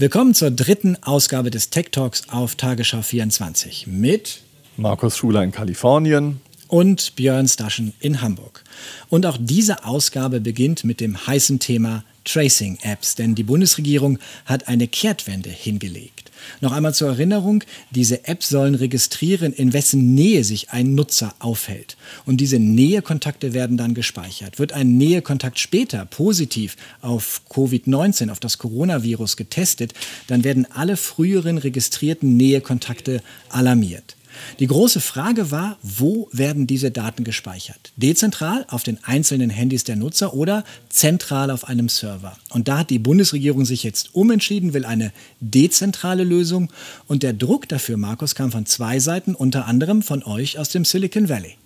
Willkommen zur dritten Ausgabe des Tech Talks auf Tagesschau 24 mit Markus Schuler in Kalifornien und Björn Staschen in Hamburg. Und auch diese Ausgabe beginnt mit dem heißen Thema Tracing Apps, denn die Bundesregierung hat eine Kehrtwende hingelegt. Noch einmal zur Erinnerung, diese Apps sollen registrieren, in wessen Nähe sich ein Nutzer aufhält. Und diese Nähekontakte werden dann gespeichert. Wird ein Nähekontakt später positiv auf Covid-19, auf das Coronavirus getestet, dann werden alle früheren registrierten Nähekontakte alarmiert. Die große Frage war, wo werden diese Daten gespeichert? Dezentral auf den einzelnen Handys der Nutzer oder zentral auf einem Server? Und da hat die Bundesregierung sich jetzt umentschieden, will eine dezentrale Lösung. Und der Druck dafür, Markus, kam von zwei Seiten, unter anderem von euch aus dem Silicon Valley.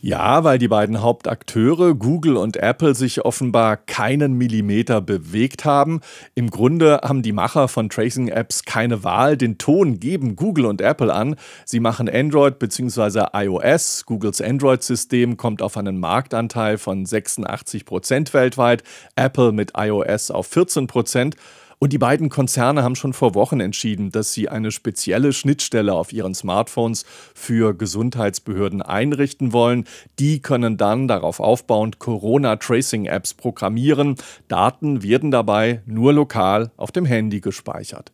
Ja, weil die beiden Hauptakteure Google und Apple sich offenbar keinen Millimeter bewegt haben. Im Grunde haben die Macher von Tracing Apps keine Wahl. Den Ton geben Google und Apple an. Sie machen Android bzw. iOS. Googles Android-System kommt auf einen Marktanteil von 86% Prozent weltweit, Apple mit iOS auf 14%. Prozent. Und die beiden Konzerne haben schon vor Wochen entschieden, dass sie eine spezielle Schnittstelle auf ihren Smartphones für Gesundheitsbehörden einrichten wollen. Die können dann darauf aufbauend Corona-Tracing-Apps programmieren. Daten werden dabei nur lokal auf dem Handy gespeichert.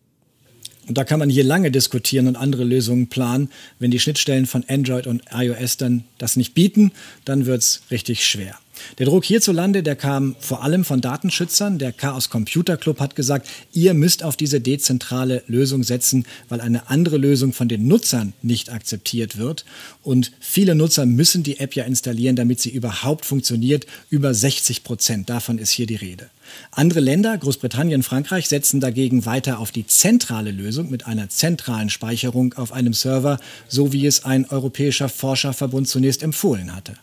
Und da kann man hier lange diskutieren und andere Lösungen planen. Wenn die Schnittstellen von Android und iOS dann das nicht bieten, dann wird es richtig schwer. Der Druck hierzulande, der kam vor allem von Datenschützern. Der Chaos Computer Club hat gesagt, ihr müsst auf diese dezentrale Lösung setzen, weil eine andere Lösung von den Nutzern nicht akzeptiert wird. Und viele Nutzer müssen die App ja installieren, damit sie überhaupt funktioniert. Über 60 Prozent davon ist hier die Rede. Andere Länder, Großbritannien, Frankreich, setzen dagegen weiter auf die zentrale Lösung mit einer zentralen Speicherung auf einem Server, so wie es ein europäischer Forscherverbund zunächst empfohlen hatte.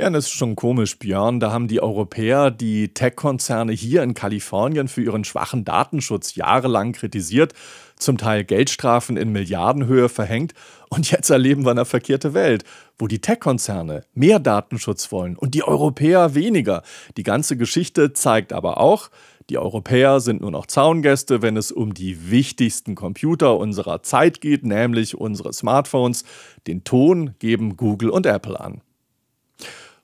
Ja, das ist schon komisch, Björn. Da haben die Europäer die Tech-Konzerne hier in Kalifornien für ihren schwachen Datenschutz jahrelang kritisiert, zum Teil Geldstrafen in Milliardenhöhe verhängt. Und jetzt erleben wir eine verkehrte Welt, wo die Tech-Konzerne mehr Datenschutz wollen und die Europäer weniger. Die ganze Geschichte zeigt aber auch, die Europäer sind nur noch Zaungäste, wenn es um die wichtigsten Computer unserer Zeit geht, nämlich unsere Smartphones. Den Ton geben Google und Apple an.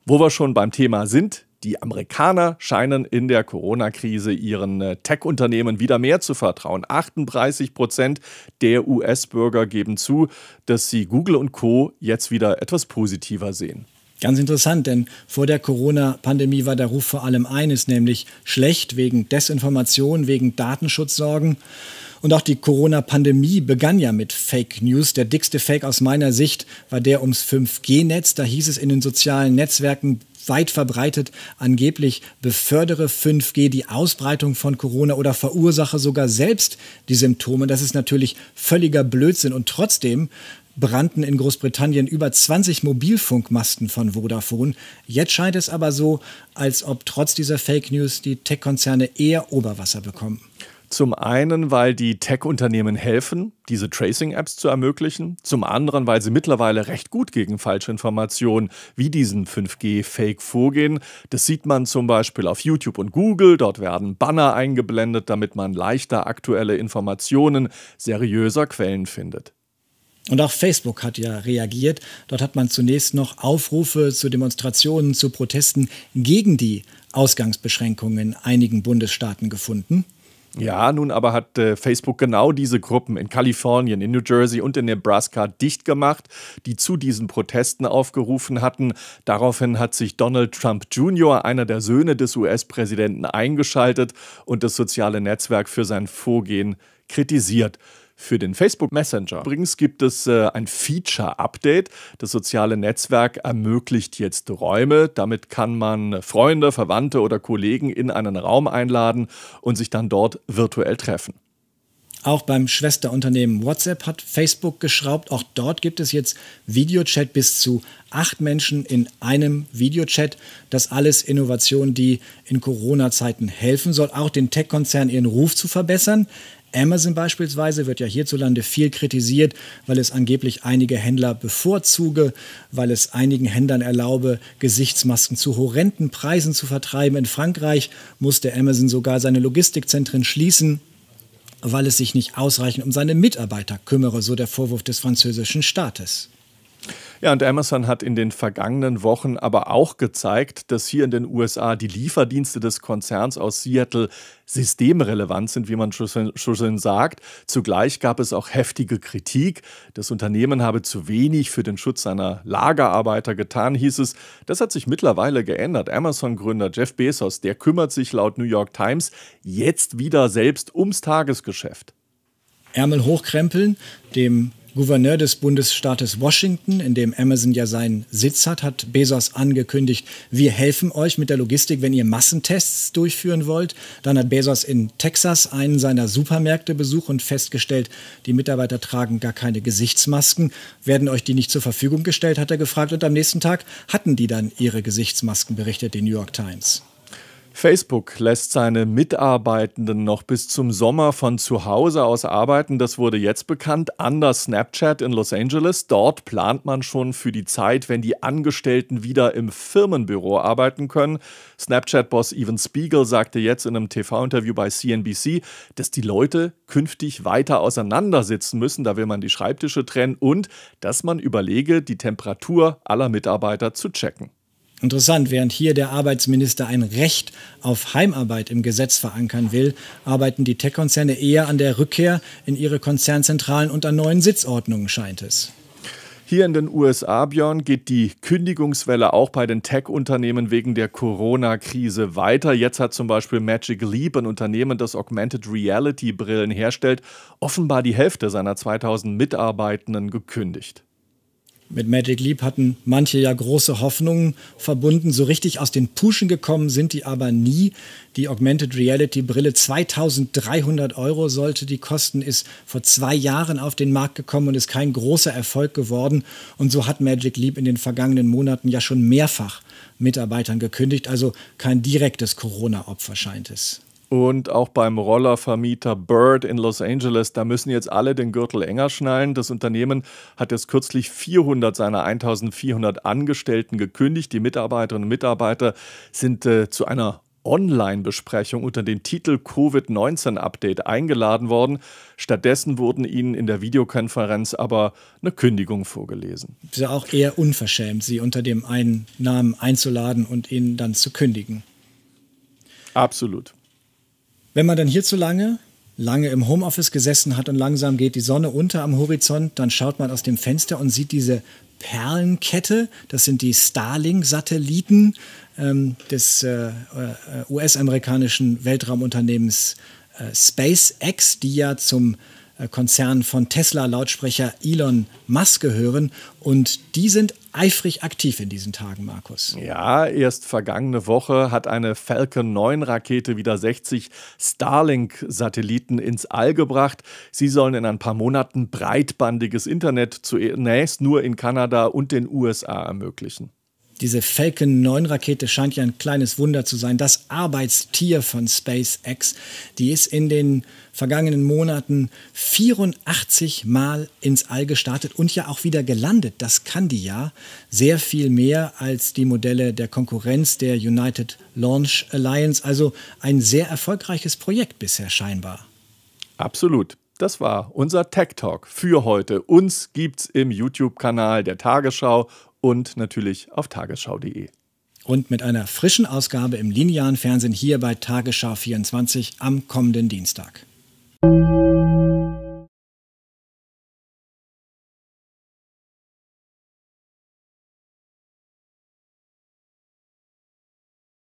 Wo wir schon beim Thema sind, die Amerikaner scheinen in der Corona-Krise ihren äh, Tech-Unternehmen wieder mehr zu vertrauen. 38 Prozent der US-Bürger geben zu, dass sie Google und Co jetzt wieder etwas positiver sehen. Ganz interessant, denn vor der Corona-Pandemie war der Ruf vor allem eines, nämlich schlecht wegen Desinformation, wegen Datenschutzsorgen. Und auch die Corona-Pandemie begann ja mit Fake News. Der dickste Fake aus meiner Sicht war der ums 5G-Netz. Da hieß es in den sozialen Netzwerken, weit verbreitet. Angeblich befördere 5G die Ausbreitung von Corona oder verursache sogar selbst die Symptome. Das ist natürlich völliger Blödsinn. Und trotzdem brannten in Großbritannien über 20 Mobilfunkmasten von Vodafone. Jetzt scheint es aber so, als ob trotz dieser Fake News die Tech-Konzerne eher Oberwasser bekommen. Zum einen, weil die Tech-Unternehmen helfen, diese Tracing-Apps zu ermöglichen. Zum anderen, weil sie mittlerweile recht gut gegen falsche Informationen wie diesen 5G-Fake vorgehen. Das sieht man zum Beispiel auf YouTube und Google. Dort werden Banner eingeblendet, damit man leichter aktuelle Informationen seriöser Quellen findet. Und auch Facebook hat ja reagiert. Dort hat man zunächst noch Aufrufe zu Demonstrationen, zu Protesten gegen die Ausgangsbeschränkungen in einigen Bundesstaaten gefunden. Ja, nun aber hat äh, Facebook genau diese Gruppen in Kalifornien, in New Jersey und in Nebraska dicht gemacht, die zu diesen Protesten aufgerufen hatten. Daraufhin hat sich Donald Trump Jr., einer der Söhne des US-Präsidenten, eingeschaltet und das soziale Netzwerk für sein Vorgehen kritisiert für den Facebook Messenger. Übrigens gibt es äh, ein Feature-Update. Das soziale Netzwerk ermöglicht jetzt Räume. Damit kann man Freunde, Verwandte oder Kollegen in einen Raum einladen und sich dann dort virtuell treffen. Auch beim Schwesterunternehmen WhatsApp hat Facebook geschraubt. Auch dort gibt es jetzt Videochat bis zu acht Menschen in einem Videochat. Das alles Innovationen, die in Corona-Zeiten helfen soll, auch den Tech-Konzern ihren Ruf zu verbessern. Amazon beispielsweise wird ja hierzulande viel kritisiert, weil es angeblich einige Händler bevorzuge, weil es einigen Händlern erlaube, Gesichtsmasken zu horrenden Preisen zu vertreiben. In Frankreich musste Amazon sogar seine Logistikzentren schließen weil es sich nicht ausreichend um seine Mitarbeiter kümmere, so der Vorwurf des französischen Staates. Ja, und Amazon hat in den vergangenen Wochen aber auch gezeigt, dass hier in den USA die Lieferdienste des Konzerns aus Seattle systemrelevant sind, wie man schon sagt. Zugleich gab es auch heftige Kritik. Das Unternehmen habe zu wenig für den Schutz seiner Lagerarbeiter getan, hieß es. Das hat sich mittlerweile geändert. Amazon-Gründer Jeff Bezos, der kümmert sich laut New York Times jetzt wieder selbst ums Tagesgeschäft. Ärmel hochkrempeln, dem Gouverneur des Bundesstaates Washington, in dem Amazon ja seinen Sitz hat, hat Bezos angekündigt, wir helfen euch mit der Logistik, wenn ihr Massentests durchführen wollt. Dann hat Bezos in Texas einen seiner Supermärkte besucht und festgestellt, die Mitarbeiter tragen gar keine Gesichtsmasken. Werden euch die nicht zur Verfügung gestellt, hat er gefragt. Und am nächsten Tag hatten die dann ihre Gesichtsmasken, berichtet die New York Times. Facebook lässt seine Mitarbeitenden noch bis zum Sommer von zu Hause aus arbeiten. Das wurde jetzt bekannt. Anders Snapchat in Los Angeles. Dort plant man schon für die Zeit, wenn die Angestellten wieder im Firmenbüro arbeiten können. Snapchat-Boss Evan Spiegel sagte jetzt in einem TV-Interview bei CNBC, dass die Leute künftig weiter auseinandersitzen müssen. Da will man die Schreibtische trennen und dass man überlege, die Temperatur aller Mitarbeiter zu checken. Interessant, während hier der Arbeitsminister ein Recht auf Heimarbeit im Gesetz verankern will, arbeiten die Tech-Konzerne eher an der Rückkehr in ihre Konzernzentralen und an neuen Sitzordnungen, scheint es. Hier in den USA, Björn, geht die Kündigungswelle auch bei den Tech-Unternehmen wegen der Corona-Krise weiter. Jetzt hat zum Beispiel Magic Leap, ein Unternehmen, das Augmented Reality-Brillen herstellt, offenbar die Hälfte seiner 2000 Mitarbeitenden gekündigt. Mit Magic Leap hatten manche ja große Hoffnungen verbunden. So richtig aus den Puschen gekommen sind die aber nie. Die Augmented Reality Brille 2300 Euro sollte die kosten, ist vor zwei Jahren auf den Markt gekommen und ist kein großer Erfolg geworden. Und so hat Magic Leap in den vergangenen Monaten ja schon mehrfach Mitarbeitern gekündigt. Also kein direktes Corona-Opfer scheint es. Und auch beim Rollervermieter Bird in Los Angeles, da müssen jetzt alle den Gürtel enger schnallen. Das Unternehmen hat jetzt kürzlich 400 seiner 1400 Angestellten gekündigt. Die Mitarbeiterinnen und Mitarbeiter sind äh, zu einer Online-Besprechung unter dem Titel Covid-19-Update eingeladen worden. Stattdessen wurden ihnen in der Videokonferenz aber eine Kündigung vorgelesen. Es ist ja auch eher unverschämt, sie unter dem einen Namen einzuladen und ihnen dann zu kündigen. Absolut. Wenn man dann hier zu lange, lange im Homeoffice gesessen hat und langsam geht die Sonne unter am Horizont, dann schaut man aus dem Fenster und sieht diese Perlenkette. Das sind die Starlink-Satelliten ähm, des äh, äh US-amerikanischen Weltraumunternehmens äh, SpaceX, die ja zum äh, Konzern von Tesla Lautsprecher Elon Musk gehören. Und die sind eifrig aktiv in diesen Tagen, Markus. Ja, erst vergangene Woche hat eine Falcon 9 Rakete wieder 60 Starlink-Satelliten ins All gebracht. Sie sollen in ein paar Monaten breitbandiges Internet zunächst nur in Kanada und den USA ermöglichen. Diese Falcon 9 Rakete scheint ja ein kleines Wunder zu sein. Das Arbeitstier von SpaceX, die ist in den vergangenen Monaten 84 Mal ins All gestartet und ja auch wieder gelandet. Das kann die ja sehr viel mehr als die Modelle der Konkurrenz der United Launch Alliance. Also ein sehr erfolgreiches Projekt bisher scheinbar. Absolut. Das war unser Tech Talk für heute. Uns gibt's im YouTube-Kanal der Tagesschau und natürlich auf tagesschau.de. Und mit einer frischen Ausgabe im linearen Fernsehen hier bei Tagesschau 24 am kommenden Dienstag.